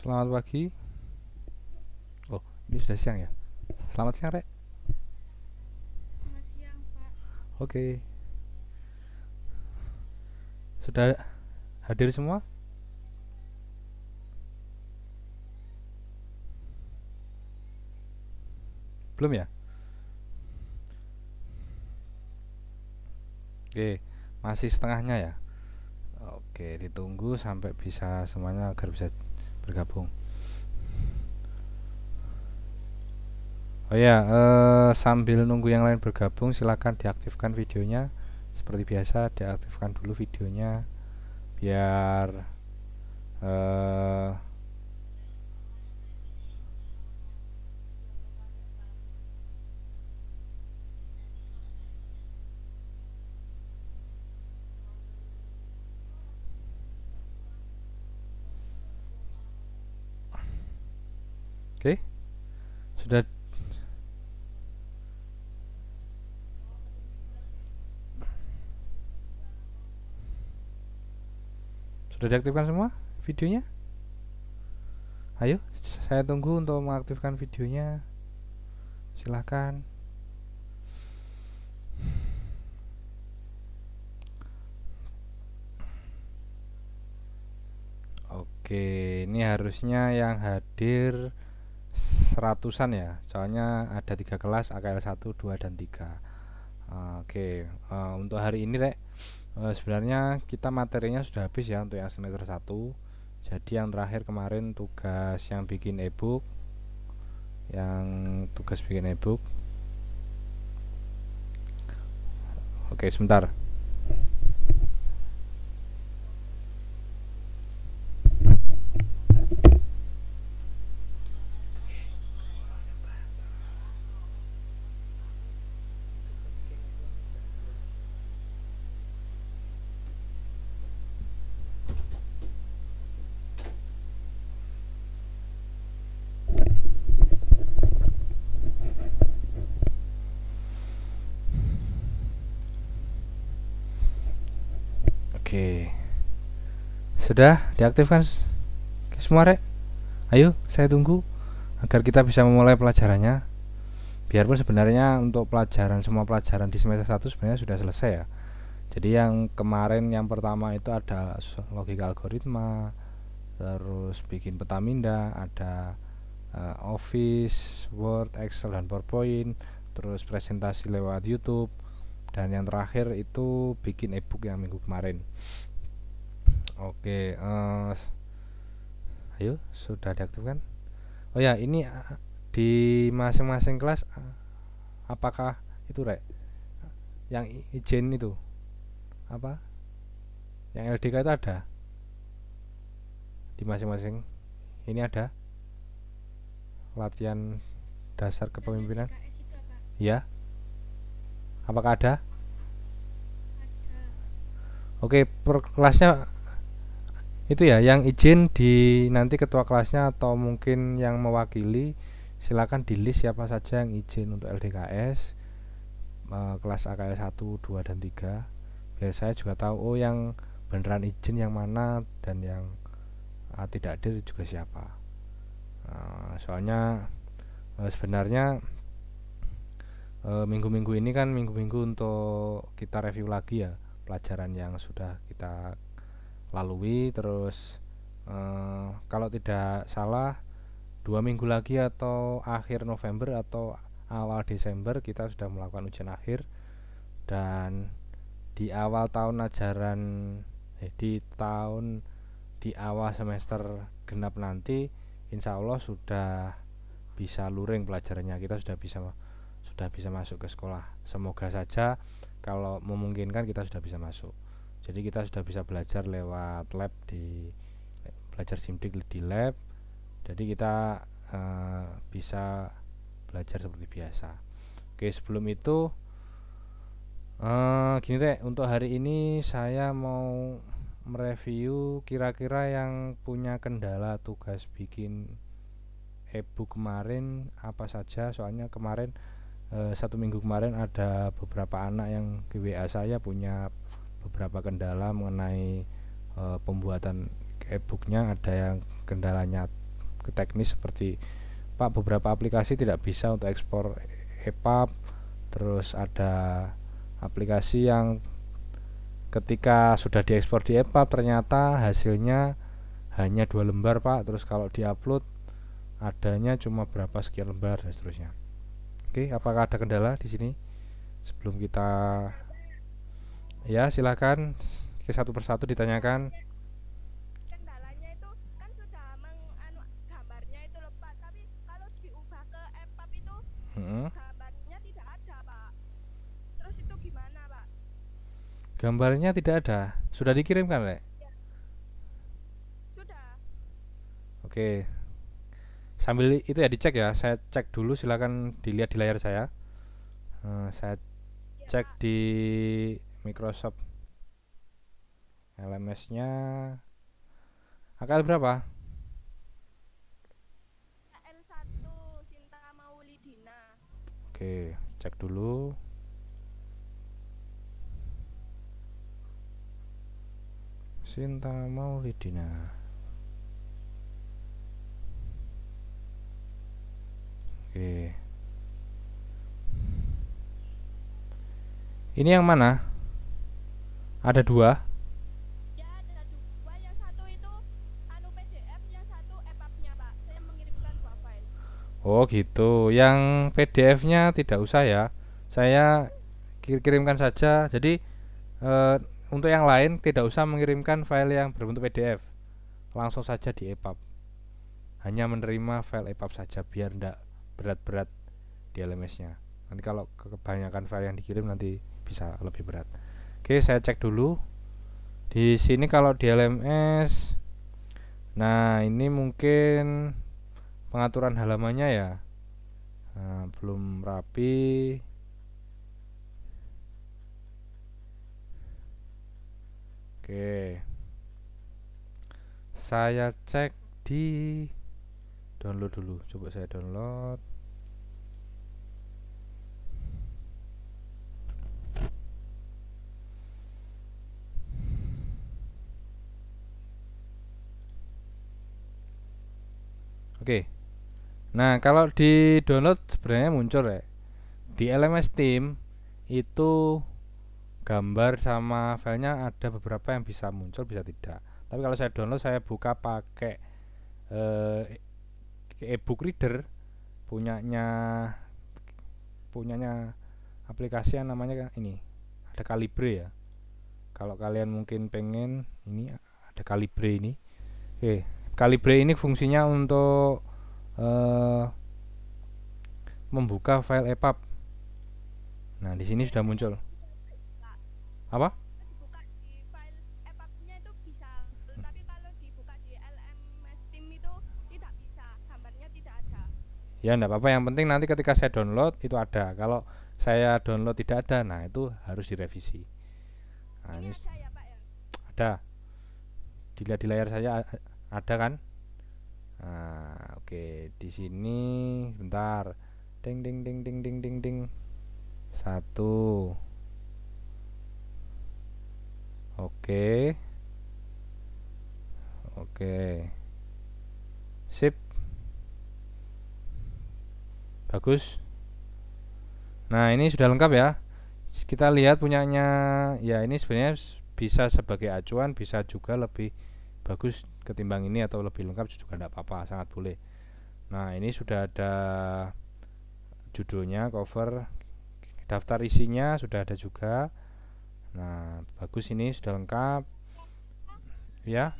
Selamat pagi. Oh, ini sudah siang ya. Selamat siang, Rek. Selamat siang, Pak. Oke. Sudah hadir semua? Belum ya? Oke, masih setengahnya ya. Oke, ditunggu sampai bisa semuanya agar bisa bergabung Oh ya, eh, sambil nunggu yang lain bergabung, silahkan diaktifkan videonya. Seperti biasa, diaktifkan dulu videonya biar eh, Oke. Okay. Sudah Sudah diaktifkan semua videonya? Ayo, saya tunggu untuk mengaktifkan videonya. Silahkan. Oke, ini harusnya yang hadir seratusan ya soalnya ada tiga kelas AKL 1 2 dan 3 uh, oke okay. uh, eh, untuk hari ini rek uh, sebenarnya kita materinya sudah habis ya untuk yang semester 1 jadi yang terakhir kemarin tugas yang bikin ebook yang tugas bikin ebook oke okay, sebentar Sudah diaktifkan semua rek. Ayo, saya tunggu agar kita bisa memulai pelajarannya. Biarpun sebenarnya untuk pelajaran semua pelajaran di semester 1 sebenarnya sudah selesai ya. Jadi yang kemarin yang pertama itu ada logika algoritma, terus bikin peta minda, ada uh, Office, Word, Excel dan PowerPoint, terus presentasi lewat YouTube dan yang terakhir itu bikin ebook yang minggu kemarin. Oke, uh, ayo sudah diaktifkan. Oh ya, ini eh, di masing-masing kelas eh, apakah itu rek yang izin itu apa yang LDK itu ada di masing-masing ini ada latihan dasar kepemimpinan ya apakah ada, ada. oke per kelasnya itu ya yang izin di nanti ketua kelasnya atau mungkin yang mewakili silakan di list siapa saja yang izin untuk LDKS uh, e, kelas AKL 1, 2 dan 3 biar saya juga tahu oh yang beneran izin yang mana dan yang uh, tidak hadir juga siapa uh, soalnya uh, sebenarnya minggu-minggu uh, ini kan minggu-minggu untuk kita review lagi ya pelajaran yang sudah kita lalui terus eh, kalau tidak salah dua minggu lagi atau akhir November atau awal Desember kita sudah melakukan ujian akhir dan di awal tahun ajaran eh, di tahun di awal semester genap nanti insya Allah sudah bisa luring pelajarannya kita sudah bisa sudah bisa masuk ke sekolah semoga saja kalau memungkinkan kita sudah bisa masuk jadi kita sudah bisa belajar lewat lab di belajar simdik di lab jadi kita uh, bisa belajar seperti biasa oke sebelum itu uh, gini rek untuk hari ini saya mau mereview kira-kira yang punya kendala tugas bikin ebook kemarin apa saja soalnya kemarin uh, satu minggu kemarin ada beberapa anak yang ke WA saya punya beberapa kendala mengenai uh, pembuatan e-booknya ada yang kendalanya ke teknis seperti Pak beberapa aplikasi tidak bisa untuk ekspor EPUB terus ada aplikasi yang ketika sudah diekspor di EPUB ternyata hasilnya hanya dua lembar Pak terus kalau di upload adanya cuma berapa sekian lembar dan seterusnya Oke apakah ada kendala di sini sebelum kita Ya, silakan ke satu persatu ditanyakan. Kendalanya itu kan sudah menganu gambarnya itu lepas, tapi kalau diubah ke EPUB itu hmm. gambarnya tidak ada Pak. Terus itu gimana Pak? Gambarnya tidak ada. Sudah dikirimkan, Lek? Ya. Sudah. Oke. Sambil itu ya dicek ya, saya cek dulu silakan dilihat di layar saya. Uh, saya ya, cek Pak. di Microsoft LMS nya akal berapa L1 Sinta Maulidina oke cek dulu Sinta Maulidina Oke. Ini yang mana? Ada dua. Ya, itu anu yang e Oh, gitu. Yang PDF-nya tidak usah ya. Saya kirimkan saja. Jadi e, untuk yang lain tidak usah mengirimkan file yang berbentuk PDF. Langsung saja di EPUB. Hanya menerima file EPUB saja biar tidak berat-berat di LMS-nya. Nanti kalau kebanyakan file yang dikirim nanti bisa lebih berat. Oke, saya cek dulu. Di sini kalau di LMS Nah, ini mungkin pengaturan halamannya ya. Nah, belum rapi. Oke. Saya cek di download dulu. Coba saya download. Oke. Nah, kalau di download sebenarnya muncul ya. Di LMS Team itu gambar sama filenya ada beberapa yang bisa muncul bisa tidak. Tapi kalau saya download saya buka pakai eh, e-book reader punyanya punyanya aplikasi yang namanya kan ini ada kalibre ya. Kalau kalian mungkin pengen ini ada kalibre ini. Oke, Calibre ini fungsinya untuk uh, membuka file EPUB. Nah, di sini sudah muncul. Apa? ya enggak apa-apa yang penting nanti ketika saya download itu ada kalau saya download tidak ada nah itu harus direvisi nah, ini, ini ada, ya, Pak, ya? ada dilihat di layar saya ada kan nah, oke okay. di sini bentar ding ding ding ding ding ding ding satu oke okay. oke okay. sip bagus nah ini sudah lengkap ya kita lihat punyanya ya ini sebenarnya bisa sebagai acuan bisa juga lebih bagus ketimbang ini atau lebih lengkap juga tidak apa-apa sangat boleh nah ini sudah ada judulnya cover daftar isinya sudah ada juga nah bagus ini sudah lengkap ya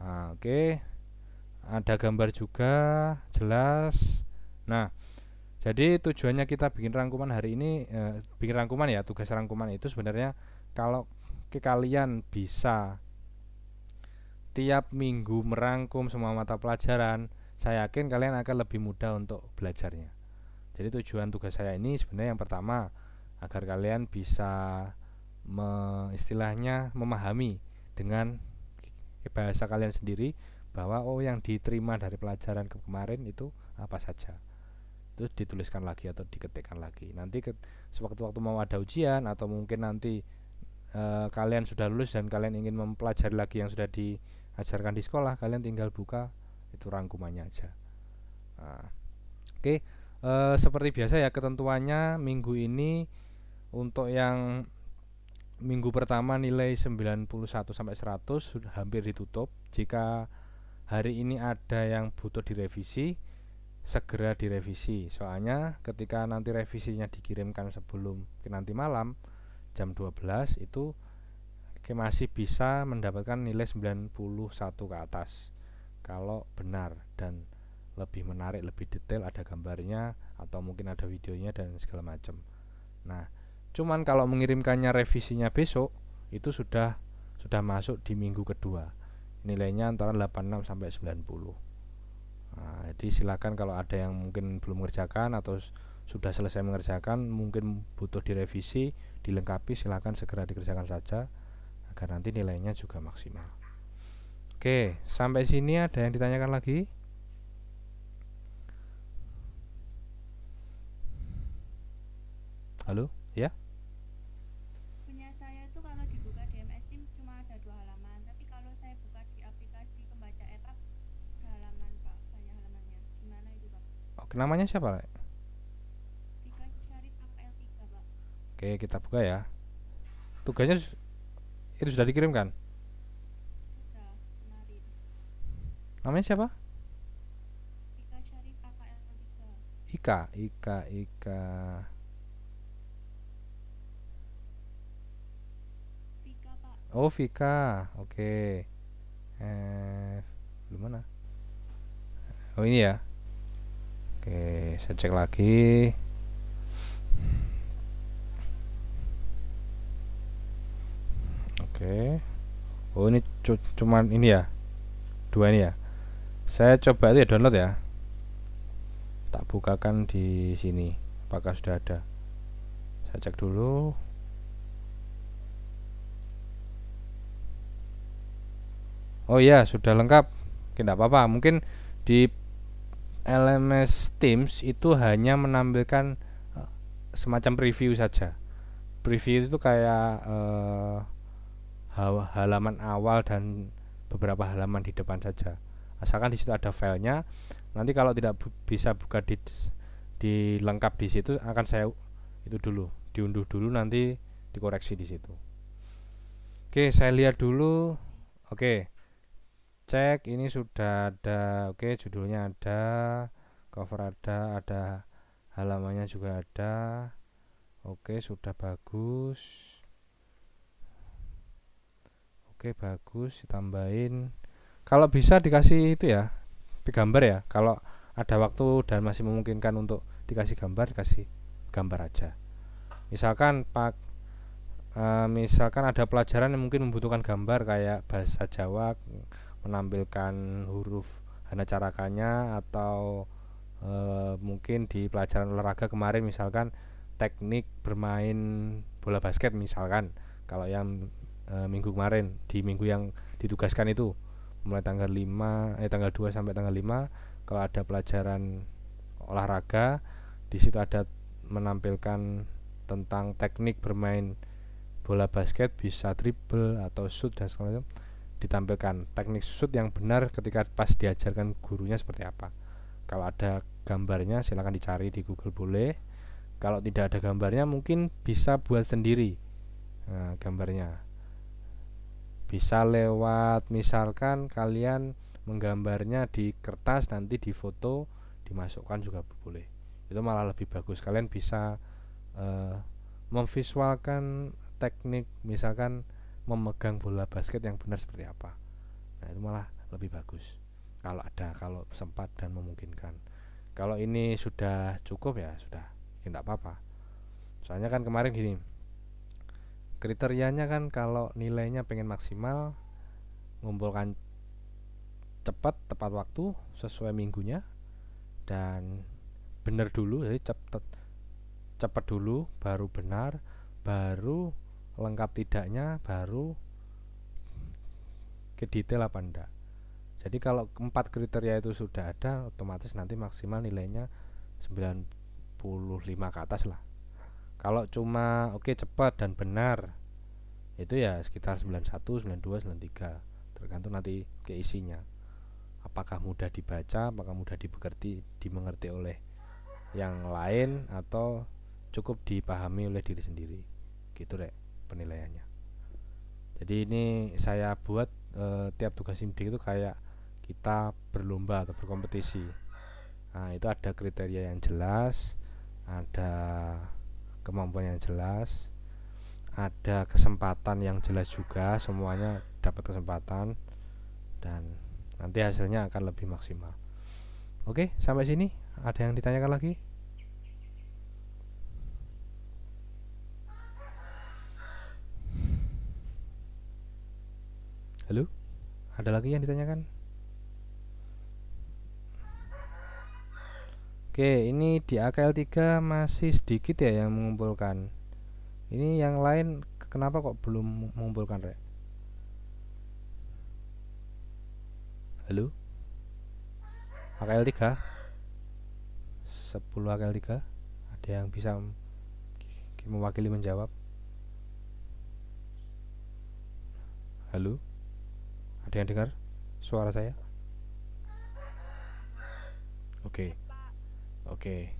nah, oke okay. ada gambar juga jelas nah jadi tujuannya kita bikin rangkuman hari ini eh, bikin rangkuman ya tugas rangkuman itu sebenarnya kalau kalian bisa tiap minggu merangkum semua mata pelajaran, saya yakin kalian akan lebih mudah untuk belajarnya. Jadi tujuan tugas saya ini sebenarnya yang pertama agar kalian bisa me, istilahnya memahami dengan bahasa kalian sendiri bahwa oh yang diterima dari pelajaran ke kemarin itu apa saja terus dituliskan lagi atau diketikkan lagi nanti sewaktu-waktu mau ada ujian atau mungkin nanti e, kalian sudah lulus dan kalian ingin mempelajari lagi yang sudah diajarkan di sekolah kalian tinggal buka itu rangkumannya aja nah, oke okay. Eh, seperti biasa ya ketentuannya minggu ini untuk yang minggu pertama nilai 91 sampai 100 sudah hampir ditutup jika hari ini ada yang butuh direvisi segera direvisi soalnya ketika nanti revisinya dikirimkan sebelum nanti malam jam 12 itu masih bisa mendapatkan nilai 91 ke atas kalau benar dan lebih menarik, lebih detail ada gambarnya atau mungkin ada videonya dan segala macam. Nah, cuman kalau mengirimkannya revisinya besok itu sudah sudah masuk di minggu kedua. Nilainya antara 86 sampai 90. Nah, jadi silakan kalau ada yang mungkin belum mengerjakan atau sudah selesai mengerjakan mungkin butuh direvisi dilengkapi silahkan segera dikerjakan saja agar nanti nilainya juga maksimal oke sampai sini ada yang ditanyakan lagi halo ya punya saya itu kalau dibuka di MS Team cuma ada dua halaman tapi kalau saya buka di aplikasi pembaca EPUB halaman pak banyak halamannya gimana itu pak oke namanya siapa pak Oke, kita buka ya. Tugasnya itu sudah dikirimkan. kan? Namanya siapa? Ika 3. Ika, Ika, Ika. Vika, Pak. Oh, Vika. Oke. Eh, Di mana? Oh, ini ya. Oke, saya cek lagi. Oke. Oh ini cuman ini ya. Dua ini ya. Saya coba itu ya download ya. Tak bukakan di sini. Apakah sudah ada? Saya cek dulu. Oh iya, sudah lengkap. Tidak apa-apa. Mungkin di LMS Teams itu hanya menampilkan eh, semacam preview saja. Preview itu kayak eh, halaman awal dan beberapa halaman di depan saja asalkan di situ ada filenya nanti kalau tidak bu bisa buka di, di lengkap di situ akan saya itu dulu diunduh dulu nanti dikoreksi di situ oke saya lihat dulu oke cek ini sudah ada oke judulnya ada cover ada ada halamannya juga ada oke sudah bagus Oke, bagus ditambahin. Kalau bisa dikasih itu ya, gambar ya. Kalau ada waktu dan masih memungkinkan untuk dikasih gambar, dikasih gambar aja. Misalkan pak Uh, misalkan ada pelajaran yang mungkin membutuhkan gambar kayak bahasa Jawa menampilkan huruf hana carakannya atau uh, mungkin di pelajaran olahraga kemarin misalkan teknik bermain bola basket misalkan kalau yang e, minggu kemarin di minggu yang ditugaskan itu mulai tanggal 5 eh tanggal 2 sampai tanggal 5 kalau ada pelajaran olahraga di situ ada menampilkan tentang teknik bermain bola basket bisa triple atau shoot dan segala ditampilkan teknik shoot yang benar ketika pas diajarkan gurunya seperti apa kalau ada gambarnya silahkan dicari di Google boleh kalau tidak ada gambarnya mungkin bisa buat sendiri nah, gambarnya bisa lewat misalkan kalian menggambarnya di kertas nanti di foto dimasukkan juga boleh itu malah lebih bagus kalian bisa uh, memvisualkan teknik misalkan memegang bola basket yang benar seperti apa nah itu malah lebih bagus kalau ada kalau sempat dan memungkinkan kalau ini sudah cukup ya sudah tidak apa-apa soalnya kan kemarin gini kriterianya kan kalau nilainya pengen maksimal ngumpulkan cepat tepat waktu sesuai minggunya dan benar dulu jadi cepat cepet dulu baru benar baru lengkap tidaknya baru ke detail apa enggak jadi kalau empat kriteria itu sudah ada otomatis nanti maksimal nilainya 95 ke atas lah kalau cuma oke okay, cepat dan benar itu ya sekitar 91, 92, 93 tergantung nanti keisinya apakah mudah dibaca, apakah mudah dimengerti, dimengerti oleh yang lain atau cukup dipahami oleh diri sendiri gitu rek penilaiannya jadi ini saya buat e, tiap tugas simdik itu kayak kita berlomba atau berkompetisi nah itu ada kriteria yang jelas ada kemampuan yang jelas ada kesempatan yang jelas juga semuanya dapat kesempatan dan nanti hasilnya akan lebih maksimal oke sampai sini ada yang ditanyakan lagi halo ada lagi yang ditanyakan Oke, ini di AKL3 masih sedikit ya yang mengumpulkan. Ini yang lain kenapa kok belum mengumpulkan, Rek? Halo? AKL3? 10 AKL3? Ada yang bisa mewakili menjawab? Halo? Ada yang dengar suara saya? Oke. Okay. Oke.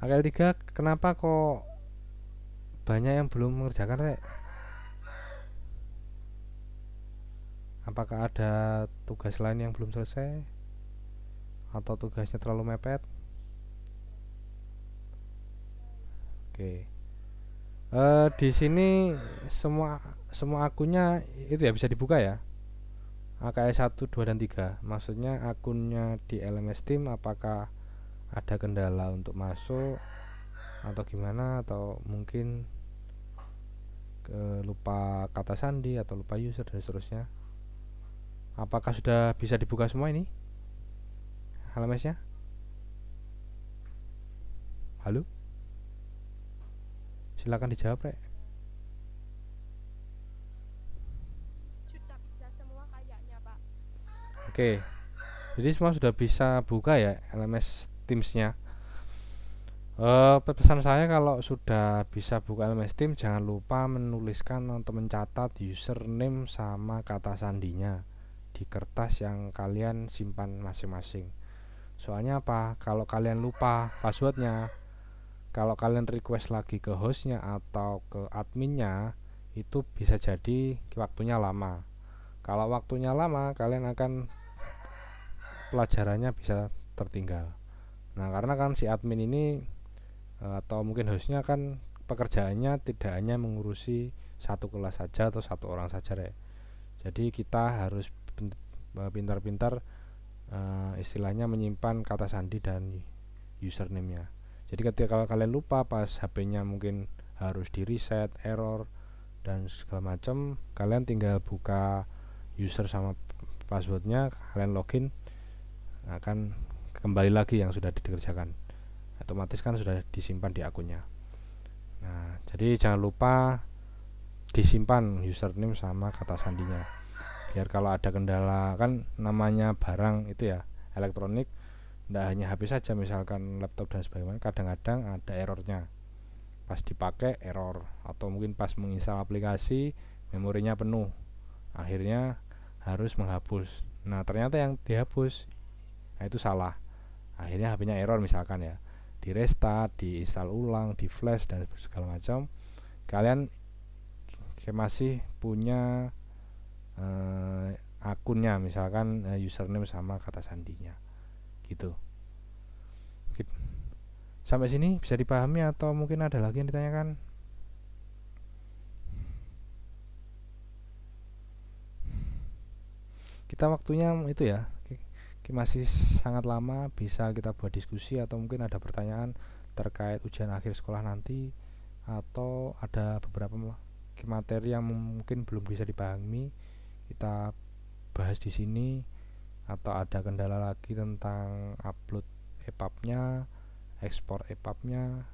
Okay. AKL3 kenapa kok banyak yang belum mengerjakan, Rek? Apakah ada tugas lain yang belum selesai? Atau tugasnya terlalu mepet? Oke. Okay. Uh, eh, di sini semua semua akunnya itu ya bisa dibuka ya? AKS 1, 2, dan 3 maksudnya akunnya di LMS Team apakah ada kendala untuk masuk atau gimana atau mungkin ke lupa kata sandi atau lupa user dan seterusnya apakah sudah bisa dibuka semua ini lms halo silakan dijawab rek Oke. Jadi semua sudah bisa buka ya LMS Teams-nya. Uh, pesan saya kalau sudah bisa buka LMS Teams jangan lupa menuliskan atau mencatat username sama kata sandinya di kertas yang kalian simpan masing-masing. Soalnya apa? Kalau kalian lupa passwordnya, kalau kalian request lagi ke hostnya atau ke adminnya, itu bisa jadi waktunya lama. Kalau waktunya lama, kalian akan pelajarannya bisa tertinggal. Nah, karena kan si admin ini eh, atau mungkin hostnya kan pekerjaannya tidak hanya mengurusi satu kelas saja atau satu orang saja ya. Jadi kita harus eh, pintar-pintar uh, istilahnya menyimpan kata sandi dan username-nya. Jadi ketika kalian lupa pas HP-nya mungkin harus di reset, error dan segala macam, kalian tinggal buka user sama passwordnya, kalian login, akan kembali lagi yang sudah dikerjakan otomatis kan sudah disimpan di akunnya nah jadi jangan lupa disimpan username sama kata sandinya biar kalau ada kendala kan namanya barang itu ya elektronik tidak hanya HP saja misalkan laptop dan sebagainya kadang-kadang ada errornya pas dipakai error atau mungkin pas menginstal aplikasi memorinya penuh akhirnya harus menghapus nah ternyata yang dihapus nah itu salah akhirnya HP-nya error misalkan ya di restart install ulang di flash dan segala macam kalian masih punya uh, akunnya misalkan uh, username sama kata sandinya gitu sampai sini bisa dipahami atau mungkin ada lagi yang ditanyakan kita waktunya itu ya masih sangat lama bisa kita buat diskusi atau mungkin ada pertanyaan terkait ujian akhir sekolah nanti atau ada beberapa materi yang mungkin belum bisa dipahami kita bahas di sini atau ada kendala lagi tentang upload EPUB-nya, ekspor EPUB-nya.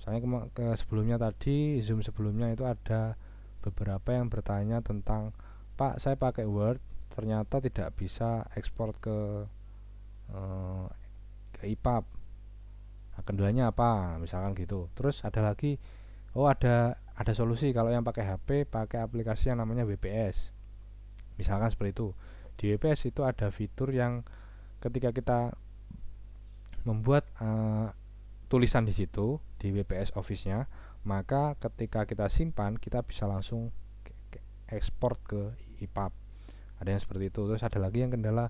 Soalnya ke, ke sebelumnya tadi Zoom sebelumnya itu ada beberapa yang bertanya tentang Pak saya pakai Word ternyata tidak bisa ekspor ke eh, ke IPAP nah, kendalanya apa misalkan gitu terus ada lagi oh ada ada solusi kalau yang pakai HP pakai aplikasi yang namanya WPS misalkan seperti itu di WPS itu ada fitur yang ketika kita membuat uh, tulisan di situ di WPS Office-nya maka ketika kita simpan kita bisa langsung ekspor ke IPUB ada yang seperti itu terus ada lagi yang kendala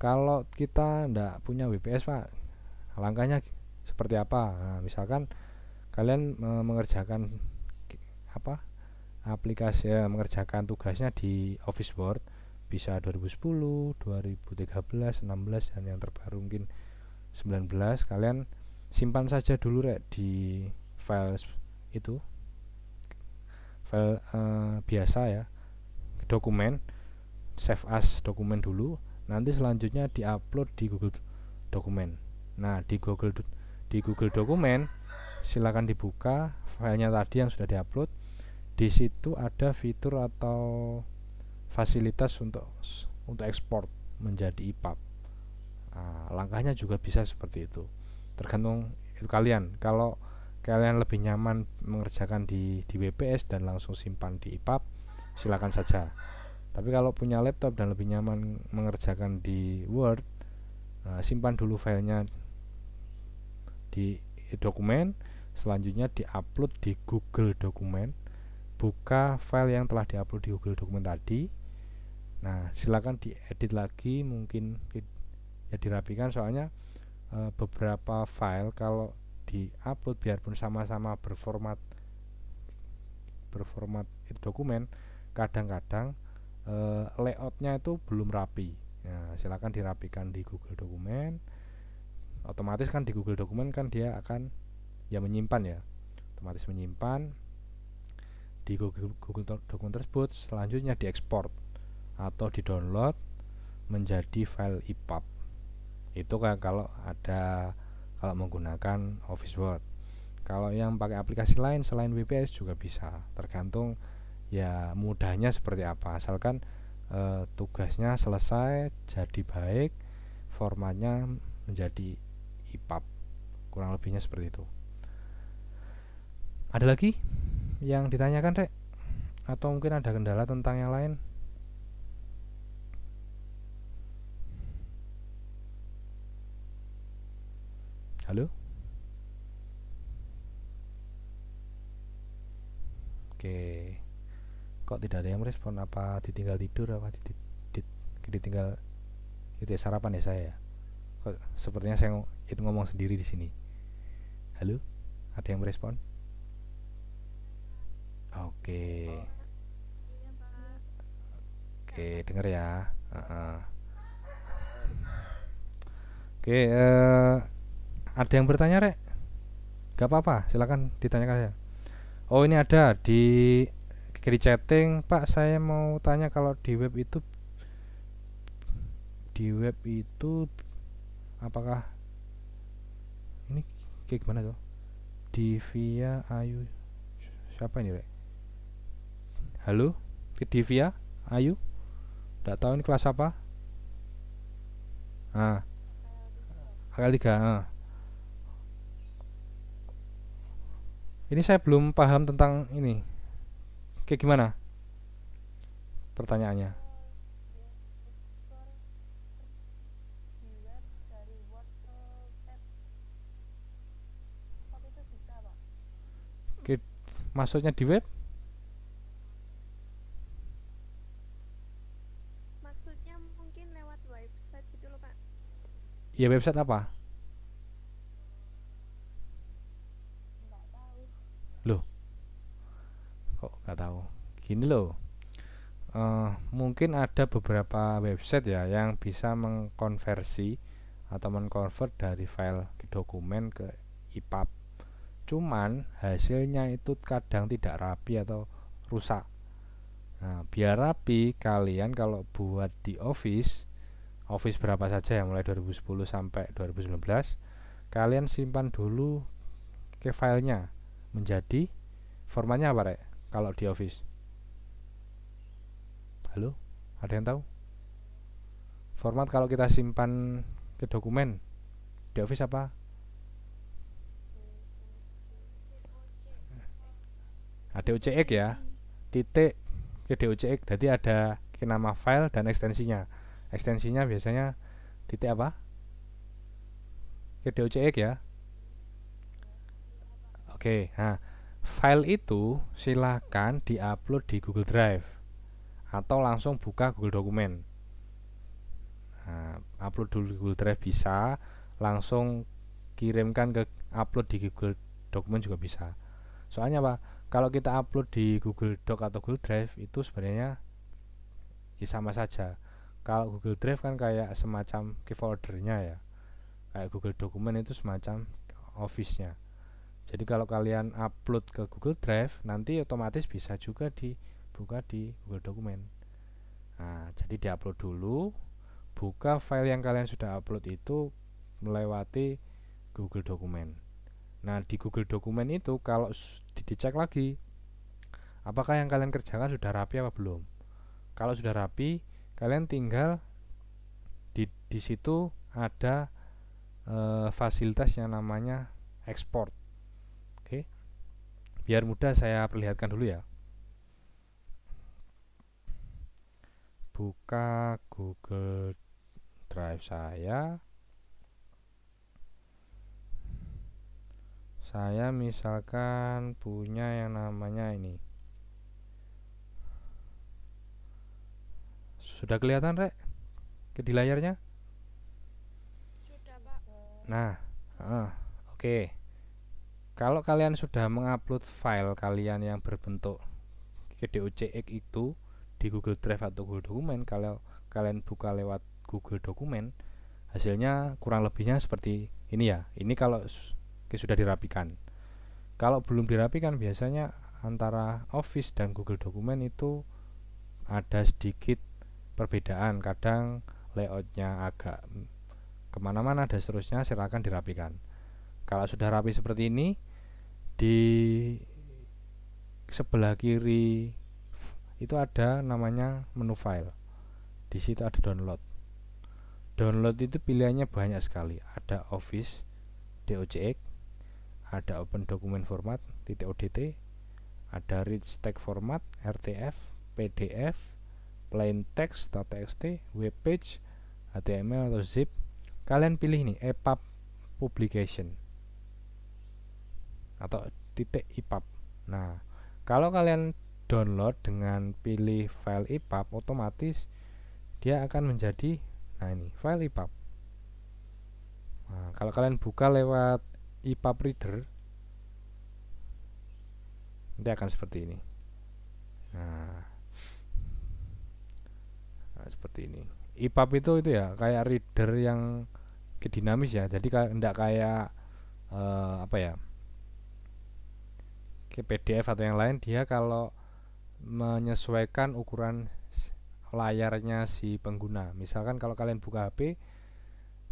kalau kita ndak punya WPS pak langkahnya seperti apa nah, misalkan kalian e, mengerjakan apa aplikasi ya, mengerjakan tugasnya di Office Word bisa 2010, 2013, 16 dan yang terbaru mungkin 19 kalian simpan saja dulu rek di file itu file e, biasa ya dokumen save as dokumen dulu nanti selanjutnya diupload di Google dokumen nah di Google di Google dokumen silakan dibuka filenya tadi yang sudah diupload di situ ada fitur atau fasilitas untuk untuk ekspor menjadi EPUB nah, langkahnya juga bisa seperti itu tergantung itu kalian kalau kalian lebih nyaman mengerjakan di di WPS dan langsung simpan di EPUB silakan saja tapi kalau punya laptop dan lebih nyaman mengerjakan di Word eh, simpan dulu filenya di dokumen selanjutnya di upload di Google dokumen buka file yang telah diupload di Google dokumen tadi nah silakan diedit lagi mungkin ya dirapikan soalnya eh, beberapa file kalau diupload biarpun sama-sama berformat berformat dokumen kadang-kadang uh, layoutnya itu belum rapi ya, silakan dirapikan di Google Dokumen otomatis kan di Google Dokumen kan dia akan ya menyimpan ya otomatis menyimpan di Google, Google Dokumen tersebut selanjutnya diekspor atau didownload menjadi file EPUB itu kan kalau ada kalau menggunakan Office Word kalau yang pakai aplikasi lain selain WPS juga bisa tergantung ya mudahnya seperti apa asalkan e, tugasnya selesai jadi baik formatnya menjadi IPAP kurang lebihnya seperti itu ada lagi yang ditanyakan rek atau mungkin ada kendala tentang yang lain halo oke kok tidak ada yang merespon apa ditinggal tidur apa di, di, ditinggal itu ya sarapan ya saya kok sepertinya saya itu ngomong sendiri di sini halo ada yang merespon oke oke okay, dengar ya uh -uh. oke okay, uh, eh, ada yang bertanya rek gak apa-apa silakan ditanyakan saya oh ini ada di di chatting pak saya mau tanya kalau di web itu di web itu apakah ini kayak gimana tuh Divia Ayu siapa ini Rek? halo ke Divia Ayu tidak tahu ini kelas apa ah akal tiga ah. ini saya belum paham tentang ini Kayak gimana? Pertanyaannya. Oke, maksudnya di web? Maksudnya mungkin lewat website gitu loh, Pak. Ya website apa? kok nggak tahu gini loh uh, mungkin ada beberapa website ya yang bisa mengkonversi atau mengkonvert dari file ke dokumen ke ipap cuman hasilnya itu kadang tidak rapi atau rusak Nah, biar rapi kalian kalau buat di office office berapa saja ya mulai 2010 sampai 2019 kalian simpan dulu ke filenya menjadi formatnya apa rek kalau di office halo ada yang tahu format kalau kita simpan ke dokumen di office apa Ada ADOCX ya titik ke DOCX jadi ada nama file dan ekstensinya ekstensinya biasanya titik apa ke DOCX ya oke okay, nah File itu silahkan diupload di Google Drive atau langsung buka Google Dokumen. Nah, upload dulu Google Drive bisa, langsung kirimkan ke upload di Google Dokumen juga bisa. Soalnya apa? Kalau kita upload di Google Doc atau Google Drive itu sebenarnya ya sama saja. Kalau Google Drive kan kayak semacam key foldernya ya. Kayak Google Dokumen itu semacam office-nya. Jadi kalau kalian upload ke Google Drive, nanti otomatis bisa juga dibuka di Google Dokumen. Nah, jadi diupload dulu, buka file yang kalian sudah upload itu melewati Google Dokumen. Nah, di Google Dokumen itu kalau dicek lagi apakah yang kalian kerjakan sudah rapi apa belum. Kalau sudah rapi, kalian tinggal di di situ ada e, fasilitas yang namanya export biar mudah saya perlihatkan dulu ya buka Google Drive saya saya misalkan punya yang namanya ini sudah kelihatan rek ke di layarnya sudah pak nah ah, oke okay kalau kalian sudah mengupload file kalian yang berbentuk KDOCX itu di Google Drive atau Google Dokumen kalau kalian buka lewat Google Dokumen hasilnya kurang lebihnya seperti ini ya ini kalau sudah dirapikan kalau belum dirapikan biasanya antara Office dan Google Dokumen itu ada sedikit perbedaan kadang layoutnya agak kemana-mana dan seterusnya silahkan dirapikan kalau sudah rapi seperti ini di sebelah kiri itu ada namanya menu file di situ ada download download itu pilihannya banyak sekali ada office docx ada open document format odt ada rich Text format rtf pdf plain text txt web page html atau zip kalian pilih nih epub publication atau titik ipap. Nah, kalau kalian download dengan pilih file ipap, otomatis dia akan menjadi nah ini file ipap. Nah, kalau kalian buka lewat ipap reader nanti akan seperti ini. Nah, nah seperti ini. IPAP itu itu ya kayak reader yang dinamis ya. Jadi kayak enggak kayak uh, apa ya? PDF atau yang lain dia kalau menyesuaikan ukuran layarnya si pengguna misalkan kalau kalian buka HP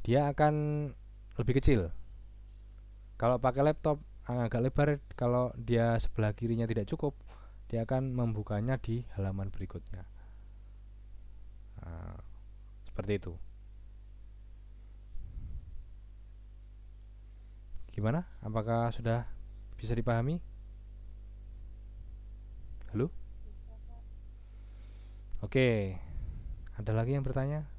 dia akan lebih kecil kalau pakai laptop ah, agak lebar kalau dia sebelah kirinya tidak cukup dia akan membukanya di halaman berikutnya nah, seperti itu gimana apakah sudah bisa dipahami Oke, ada lagi yang bertanya?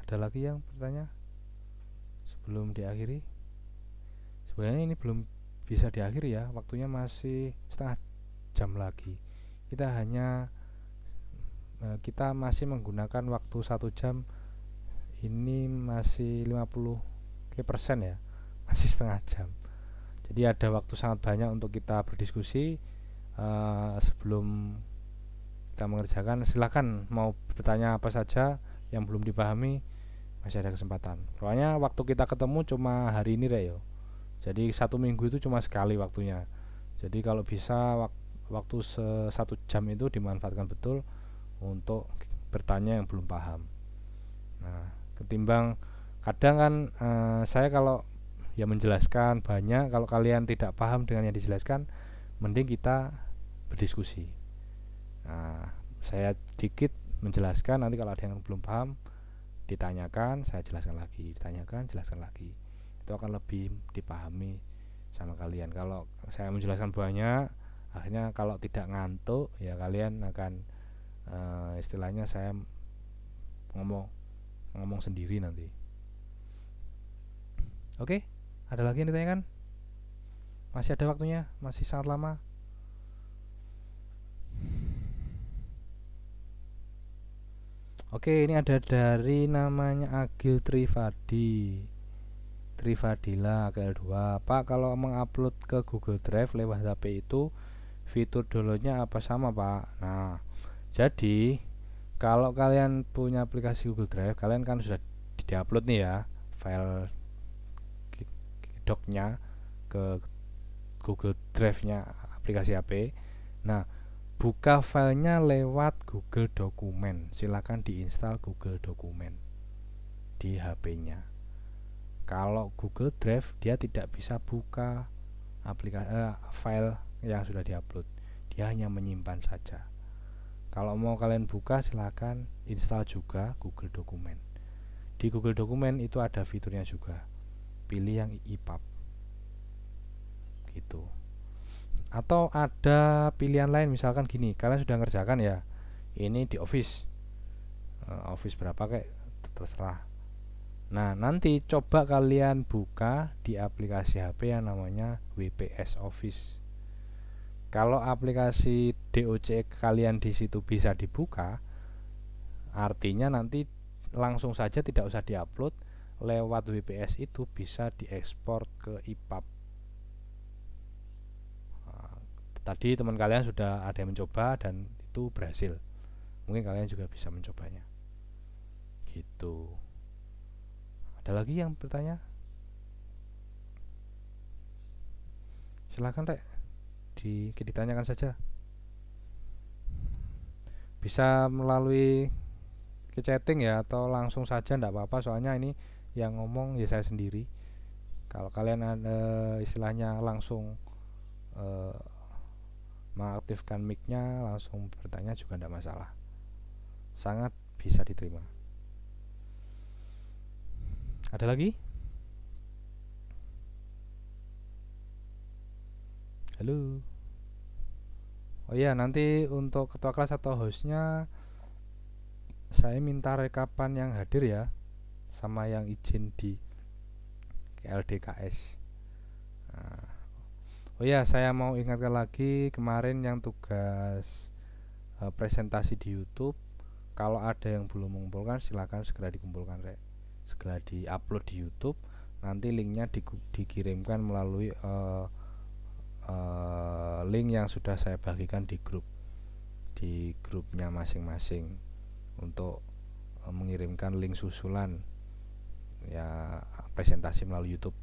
Ada lagi yang bertanya? Sebelum diakhiri, sebenarnya ini belum bisa diakhiri ya, waktunya masih setengah jam lagi. Kita hanya eh, kita masih menggunakan waktu satu jam ini masih 50 persen ya masih setengah jam jadi ada waktu sangat banyak untuk kita berdiskusi uh, sebelum kita mengerjakan silahkan mau bertanya apa saja yang belum dipahami masih ada kesempatan soalnya waktu kita ketemu cuma hari ini Reo jadi satu minggu itu cuma sekali waktunya jadi kalau bisa wak waktu satu jam itu dimanfaatkan betul untuk bertanya yang belum paham nah ketimbang kadang kan uh, saya kalau ya menjelaskan banyak kalau kalian tidak paham dengan yang dijelaskan mending kita berdiskusi nah, saya sedikit menjelaskan nanti kalau ada yang belum paham ditanyakan saya jelaskan lagi ditanyakan jelaskan lagi itu akan lebih dipahami sama kalian kalau saya menjelaskan banyak akhirnya kalau tidak ngantuk ya kalian akan uh, istilahnya saya ngomong ngomong sendiri nanti oke okay? Ada lagi yang ditanyakan? Masih ada waktunya, masih sangat lama. Oke, ini ada dari namanya Agil Trivadi. Trivadila KL2. Pak, kalau mengupload ke Google Drive lewat HP itu fitur downloadnya apa sama, Pak? Nah, jadi kalau kalian punya aplikasi Google Drive, kalian kan sudah di-upload nih ya, file docknya ke Google Drive-nya aplikasi HP. Nah, buka filenya lewat Google Dokumen. Silakan diinstal Google Dokumen di HP-nya. Kalau Google Drive dia tidak bisa buka aplikasi eh, file yang sudah diupload. Dia hanya menyimpan saja. Kalau mau kalian buka silakan install juga Google Dokumen. Di Google Dokumen itu ada fiturnya juga pilih yang EPUB gitu atau ada pilihan lain misalkan gini kalian sudah ngerjakan ya ini di office eh, office berapa kayak terserah nah nanti coba kalian buka di aplikasi HP yang namanya WPS Office kalau aplikasi DOC kalian di situ bisa dibuka artinya nanti langsung saja tidak usah diupload lewat WPS itu bisa diekspor ke IPAP ah, tadi teman kalian sudah ada yang mencoba dan itu berhasil mungkin kalian juga bisa mencobanya gitu ada lagi yang bertanya silahkan rek di ditanyakan saja bisa melalui ke chatting ya atau langsung saja tidak apa-apa soalnya ini yang ngomong ya saya sendiri kalau kalian ada e, istilahnya langsung uh, mengaktifkan micnya langsung bertanya juga tidak masalah sangat bisa diterima ada lagi halo oh iya nanti untuk ketua kelas atau hostnya saya minta rekapan yang hadir ya sama yang izin di KLDKS. Nah. Oh ya, saya mau ingatkan lagi kemarin yang tugas e, presentasi di YouTube. Kalau ada yang belum mengumpulkan, silakan segera dikumpulkan, Rek. Segera diupload di YouTube. Nanti linknya di, dikirimkan melalui e, e, link yang sudah saya bagikan di grup, di grupnya masing-masing untuk e, mengirimkan link susulan ya presentasi melalui YouTube.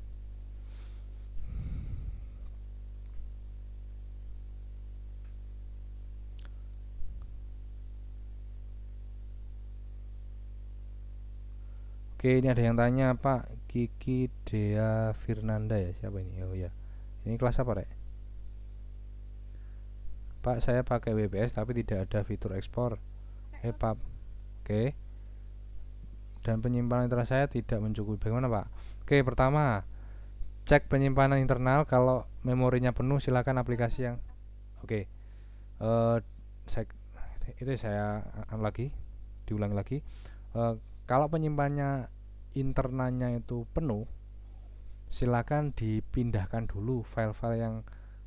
Oke, ini ada yang tanya, Pak Kiki Dea Firnanda ya. Siapa ini? Oh ya. Ini kelas apa, Rek? Pak, saya pakai WPS tapi tidak ada fitur ekspor. Eh, Pak. Oke. Okay dan penyimpanan internal saya tidak mencukupi. Bagaimana Pak? Oke, pertama cek penyimpanan internal kalau memorinya penuh silakan aplikasi yang oke. Uh, itu saya anu lagi diulang lagi. Uh, kalau penyimpannya internalnya itu penuh silakan dipindahkan dulu file-file yang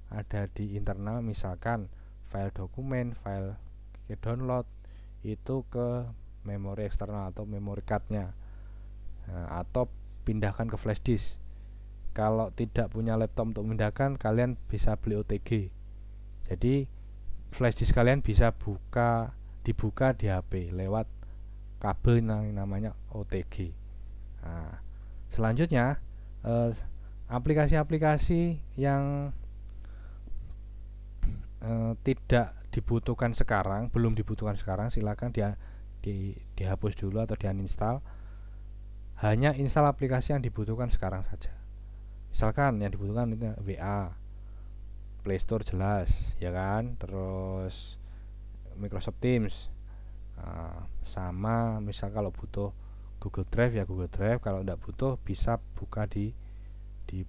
ada di internal misalkan file dokumen, file download itu ke memori eksternal atau memori cardnya nah, atau pindahkan ke flash disk kalau tidak punya laptop untuk pindahkan kalian bisa beli OTG jadi flash disk kalian bisa buka dibuka di HP lewat kabel yang namanya OTG nah, selanjutnya eh, aplikasi-aplikasi eh, yang eh, tidak dibutuhkan sekarang belum dibutuhkan sekarang silakan dia di, dihapus dulu atau di uninstall hanya install aplikasi yang dibutuhkan sekarang saja misalkan yang dibutuhkan itu WA Play Store jelas ya kan terus Microsoft Teams uh, sama misal kalau butuh Google Drive ya Google Drive kalau tidak butuh bisa buka di di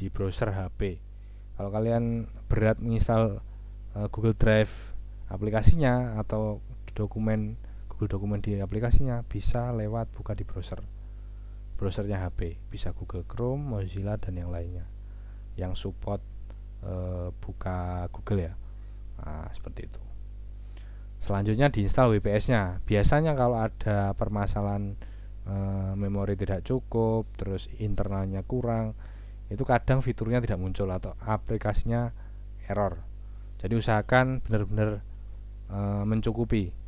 di browser HP kalau kalian berat menginstal uh, eh, Google Drive aplikasinya atau dokumen Google Dokumen di aplikasinya bisa lewat buka di browser. Browsernya HP, bisa Google Chrome, Mozilla dan yang lainnya yang support e, buka Google ya. Nah, seperti itu. Selanjutnya diinstal WPS-nya. Biasanya kalau ada permasalahan e, memori tidak cukup, terus internalnya kurang, itu kadang fiturnya tidak muncul atau aplikasinya error. Jadi usahakan benar-benar e, mencukupi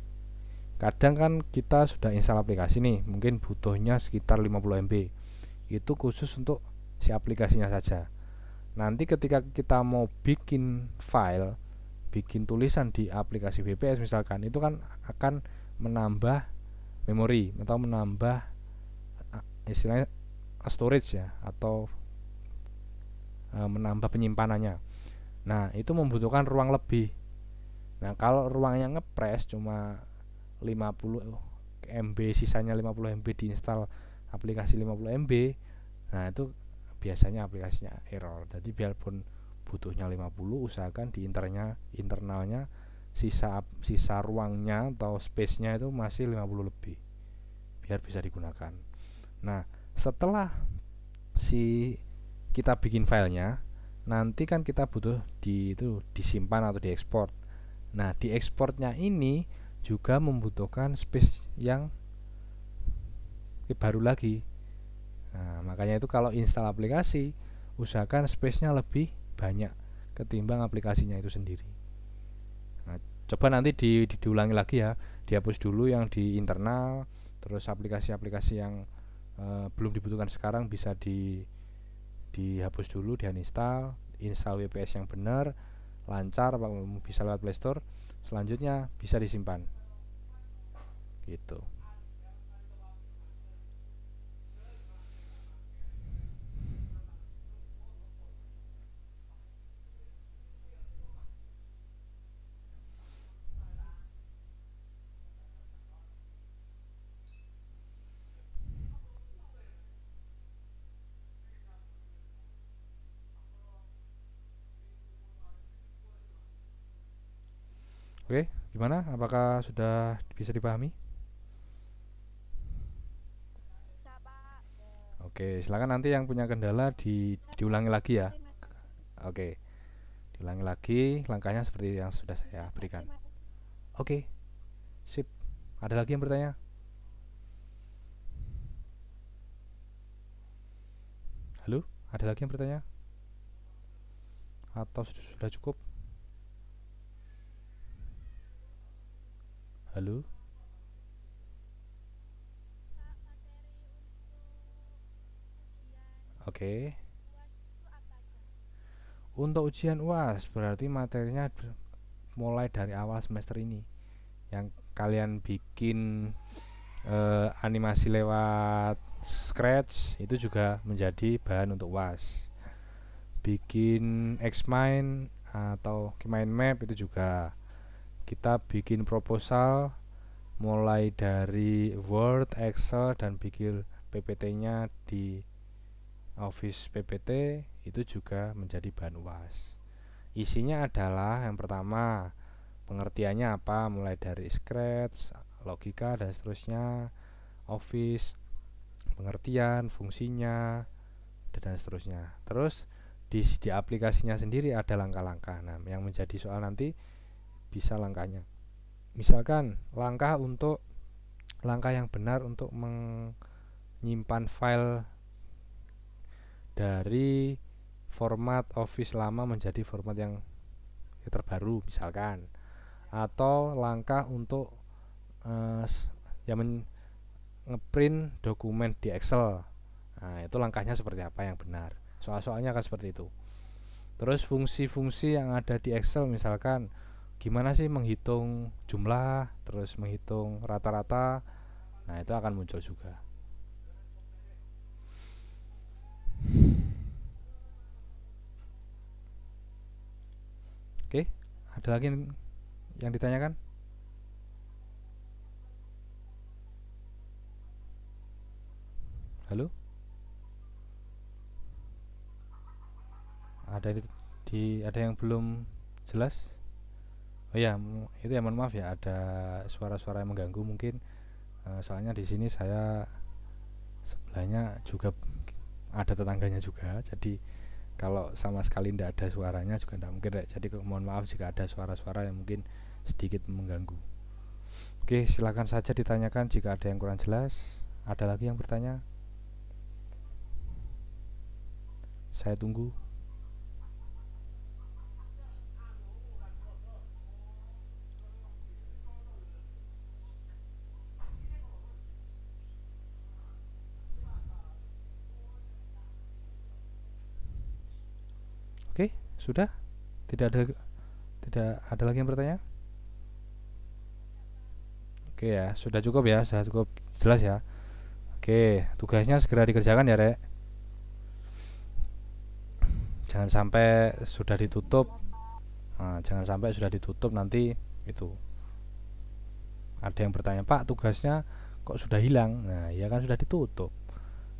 kadang kan kita sudah install aplikasi nih mungkin butuhnya sekitar 50 MB itu khusus untuk si aplikasinya saja nanti ketika kita mau bikin file bikin tulisan di aplikasi BPS misalkan itu kan akan menambah memori atau menambah eh, istilahnya storage ya atau e, menambah penyimpanannya. Nah, itu membutuhkan ruang lebih. Nah, kalau ruangnya ngepres cuma 50 MB sisanya 50 MB diinstal aplikasi 50 MB nah itu biasanya aplikasinya error jadi biarpun butuhnya 50 usahakan di internya internalnya sisa sisa ruangnya atau space-nya itu masih 50 lebih biar bisa digunakan nah setelah si kita bikin filenya nanti kan kita butuh di itu disimpan atau diekspor nah diekspornya ini juga membutuhkan space yang baru lagi nah, makanya itu kalau install aplikasi usahakan space-nya lebih banyak ketimbang aplikasinya itu sendiri nah, coba nanti di, di, diulangi lagi ya dihapus dulu yang di internal terus aplikasi-aplikasi yang e, belum dibutuhkan sekarang bisa di dihapus dulu di uninstall install WPS yang benar lancar bisa lewat Play Store selanjutnya bisa disimpan gitu Gimana? Apakah sudah bisa dipahami? Oke, silakan nanti yang punya kendala di diulangi lagi ya. Oke. Diulangi lagi langkahnya seperti yang sudah saya berikan. Oke. Sip. Ada lagi yang bertanya? Halo, ada lagi yang bertanya? Atau sudah, sudah cukup? Halo? Oke. Okay. Untuk ujian UAS berarti materinya mulai dari awal semester ini. Yang kalian bikin eh, animasi lewat Scratch itu juga menjadi bahan untuk UAS. Bikin Xmind atau Mind Map itu juga kita bikin proposal mulai dari Word, Excel dan bikin PPT-nya di Office PPT itu juga menjadi bahan UAS. Isinya adalah yang pertama, pengertiannya apa mulai dari scratch, logika dan seterusnya, Office, pengertian, fungsinya dan seterusnya. Terus di di aplikasinya sendiri ada langkah-langkah. Nah, yang menjadi soal nanti bisa langkahnya misalkan langkah untuk langkah yang benar untuk menyimpan file dari format Office lama menjadi format yang terbaru misalkan atau langkah untuk uh, eh, yang ngeprint dokumen di Excel nah itu langkahnya seperti apa yang benar soal-soalnya akan seperti itu terus fungsi-fungsi yang ada di Excel misalkan gimana sih menghitung jumlah terus menghitung rata-rata nah itu akan muncul juga oke ada lagi yang ditanyakan halo ada di, di ada yang belum jelas Oh ya, itu ya mohon maaf ya ada suara-suara yang mengganggu mungkin uh, soalnya di sini saya sebelahnya juga ada tetangganya juga. Jadi kalau sama sekali tidak ada suaranya juga tidak mungkin. Jadi mohon maaf jika ada suara-suara yang mungkin sedikit mengganggu. Oke, silakan saja ditanyakan jika ada yang kurang jelas. Ada lagi yang bertanya? Saya tunggu. Sudah? Tidak ada tidak ada lagi yang bertanya? Oke ya, sudah cukup ya, sudah cukup jelas ya. Oke, tugasnya segera dikerjakan ya, Rek. Jangan sampai sudah ditutup. Nah, jangan sampai sudah ditutup nanti itu. Ada yang bertanya, "Pak, tugasnya kok sudah hilang?" Nah, ya kan sudah ditutup.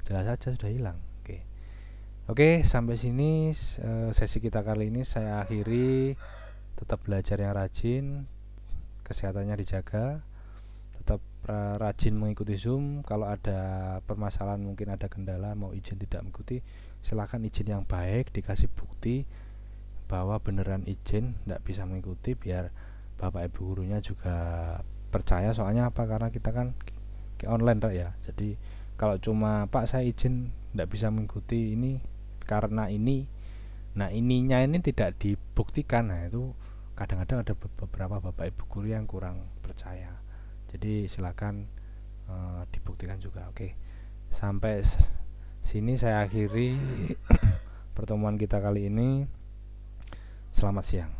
Jelas saja sudah hilang. Oke, sampai sini eh, sesi kita kali ini saya akhiri. Tetap belajar yang rajin, kesehatannya dijaga, tetap rajin mengikuti Zoom. Kalau ada permasalahan mungkin ada kendala mau izin tidak mengikuti, silahkan izin yang baik dikasih bukti bahwa beneran izin tidak bisa mengikuti biar bapak ibu gurunya juga percaya soalnya apa karena kita kan online ya jadi kalau cuma pak saya izin tidak bisa mengikuti ini karena ini nah ininya ini tidak dibuktikan nah itu kadang-kadang ada beberapa bapak ibu guru yang kurang percaya jadi silakan uh, dibuktikan juga oke sampai sini saya akhiri pertemuan kita kali ini selamat siang